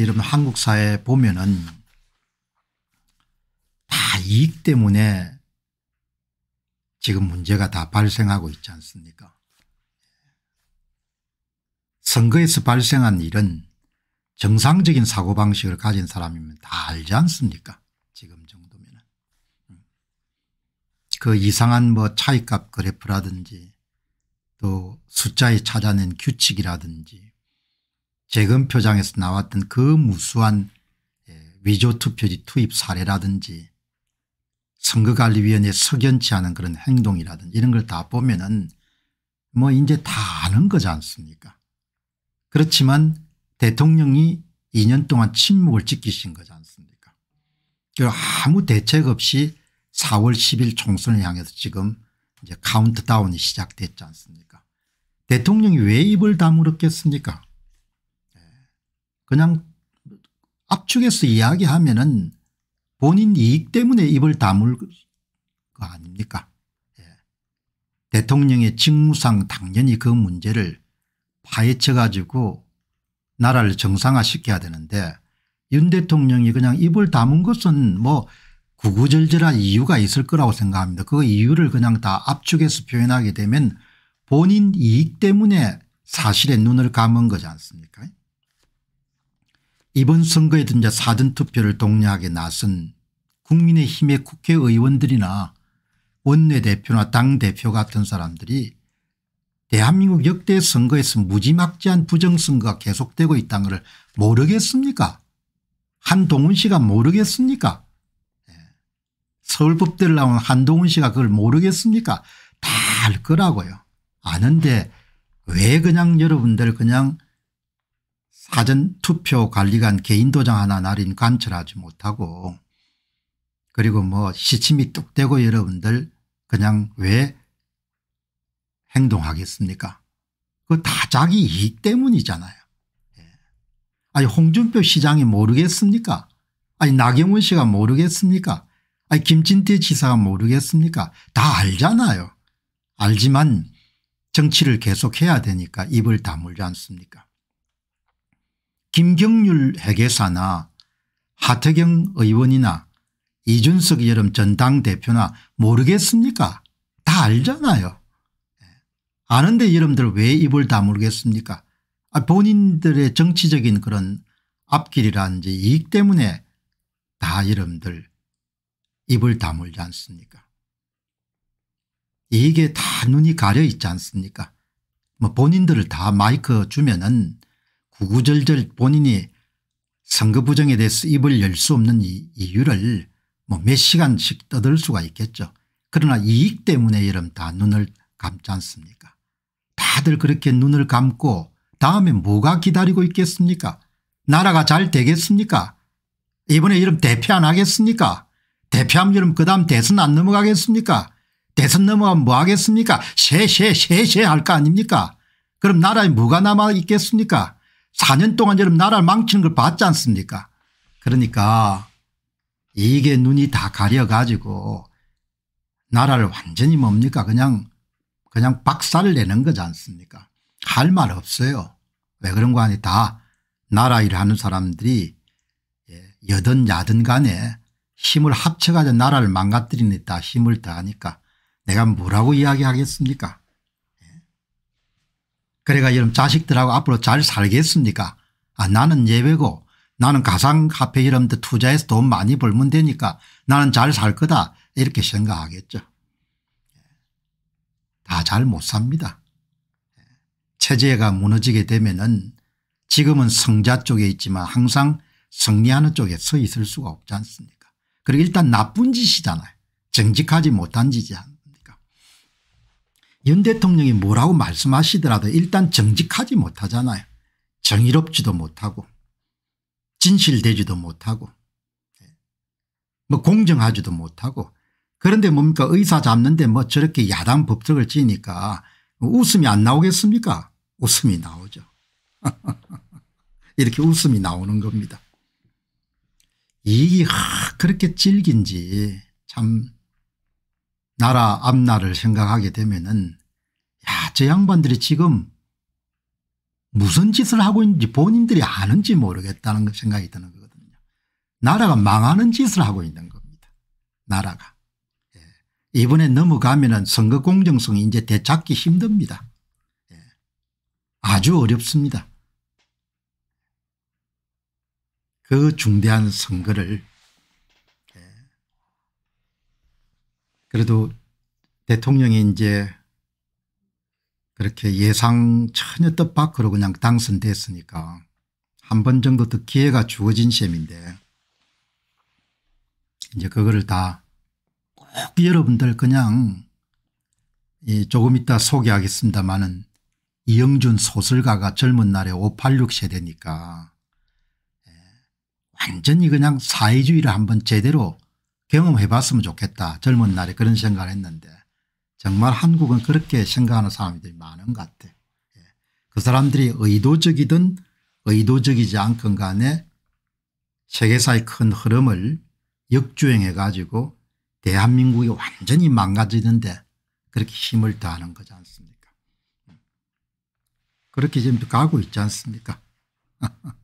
특히 여러분 한국 사회 보면은 다 이익 때문에 지금 문제가 다 발생하고 있지 않습니까 선거에서 발생한 일은 정상적인 사고방식을 가진 사람이면 다 알지 않습니까 지금 정도면 음. 그 이상한 뭐 차익값 그래프라든지 또 숫자에 찾아낸 규칙이라든지 재검표장에서 나왔던 그 무수한 예, 위조투표지 투입 사례라든지 선거관리위원회 석연치 않은 그런 행동이라든지 이런 걸 다 보면은 뭐 이제 다 아는 거지 않습니까 그렇지만 대통령이 2년 동안 침묵을 지키신 거지 않습니까 아무 대책 없이 4월 10일 총선을 향해서 지금 이제 카운트다운이 시작됐지 않습니까 대통령이 왜 입을 다물었겠습니까 그냥 압축해서 이야기하면은 본인 이익 때문에 입을 다물 거 아닙니까? 예. 대통령의 직무상 당연히 그 문제를 파헤쳐 가지고 나라를 정상화시켜야 되는데 윤 대통령이 그냥 입을 다문 것은 뭐 구구절절한 이유가 있을 거라고 생각합니다. 그 이유를 그냥 다 압축해서 표현하게 되면 본인 이익 때문에 사실의 눈을 감은 거지 않습니까 이번 선거에 든 자 사전투표를 독려하게 나선 국민의힘의 국회의원들이나 원내대표나 당대표 같은 사람들이 대한민국 역대 선거에서 무지막지한 부정선거가 계속되고 있다는 걸 모르겠습니까 한동훈 씨가 모르겠습니까 예. 서울법대를 나온 한동훈 씨가 그걸 모르겠습니까 다 알 거라고요 아는데 왜 그냥 여러분들 그냥 사전투표 관리관 개인도장 하나 날인 관철하지 못하고 그리고 뭐 시침이 뚝 되고 여러분들 그냥 왜 행동하겠습니까 그거 다 자기 이익 때문이잖아요. 예. 아니 홍준표 시장이 모르겠습니까 아니 나경원 씨가 모르겠습니까 아니 김진태 지사가 모르겠습니까 다 알잖아요. 알지만 정치를 계속해야 되니까 입을 다물지 않습니까 김경률 회계사나 하태경 의원이나 이준석 여름 전당대표나 모르겠습니까 다 알잖아요. 예. 아는데 여러분들 왜 입을 다물겠습니까 아, 본인들의 정치적인 그런 앞길이라든지 이익 때문에 다 여러분들 입을 다물지 않습니까 이게 다 눈이 가려 있지 않습니까 뭐 본인들을 다 마이크 주면은 구구절절 본인이 선거 부정에 대해서 입을 열 수 없는 이유를 뭐 몇 시간씩 떠들 수가 있겠죠. 그러나 이익 때문에 여러분 다 눈을 감지 않습니까 다들 그렇게 눈을 감고 다음에 뭐가 기다리고 있겠습니까 나라가 잘 되겠습니까 이번에 여러분 대표 안 하겠습니까 대표하면 여러분 그 다음 대선 안 넘어가겠습니까 대선 넘어가면 뭐 하겠습니까 쉐쉐쉐쉐 할거 아닙니까 그럼 나라에 뭐가 남아 있겠습니까 4년 동안 여러분 나라를 망치는 걸 봤지 않습니까 그러니까 이게 눈이 다 가려가지고 나라를 완전히 뭡니까 그냥 그냥 박살을 내는 거지 않습니까 할 말 없어요. 왜 그런 거 아니 다 나라 일을 하는 사람들이 예, 여든 야든 간에 힘을 합쳐가지고 나라를 망가뜨리니다 힘을 다하니까 내가 뭐라고 이야기하겠습니까 그래가 여러분 자식들하고 앞으로 잘 살겠습니까 아 나는 예외고 나는 가상화폐 이런데 투자해서 돈 많이 벌면 되니까 나는 잘 살 거다 이렇게 생각하겠죠. 예. 다잘 못 삽니다. 예. 체제가 무너지게 되면 은 지금은 성자 쪽에 있지만 항상 승리하는 쪽에 서 있을 수가 없지 않습니까 그리고 일단 나쁜 짓이잖아요. 정직하지 못한 짓이잖아요. 윤 대통령이 뭐라고 말씀하시더라도 일단 정직하지 못하잖아요. 정의롭지도 못하고 진실되지도 못하고 뭐 공정하지도 못하고 그런데 뭡니까 의사 잡는데 뭐 저렇게 야당 법석을 지니까 웃음이 안 나오겠습니까 웃음이 나오죠. 이렇게 웃음이 나오는 겁니다. 이익이 그렇게 질긴지 참 나라 앞날을 생각하게 되면은 야저 양반들이 지금 무슨 짓을 하고 있는지 본인들이 아는지 모르겠다는 생각이 드는 거거든요. 나라가 망하는 짓을 하고 있는 겁니다. 나라가. 예. 이번에 넘어가면은 선거 공정성이 이제 되찾기 힘듭니다. 예. 아주 어렵습니다. 그 중대한 선거를 그래도 대통령이 이제 그렇게 예상 전혀 뜻밖으로 그냥 당선됐으니까 한 번 정도 더 기회가 주어진 셈인데 이제 그거를 다 꼭 여러분들 그냥 예, 조금 이따 소개하겠습니다마는 이영준 소설가가 젊은 날에 586 세대니까 예, 완전히 그냥 사회주의를 한번 제대로 경험해 봤으면 좋겠다 젊은 날에 그런 생각을 했는데 정말 한국은 그렇게 생각하는 사람들이 많은 것 같아. 예. 그 사람들이 의도적이든 의도적이지 않건 간에 세계사의 큰 흐름을 역주행해 가지고 대한민국이 완전히 망가지는데 그렇게 힘을 다하는 거지 않습니까 음. 그렇게 지금 가고 있지 않습니까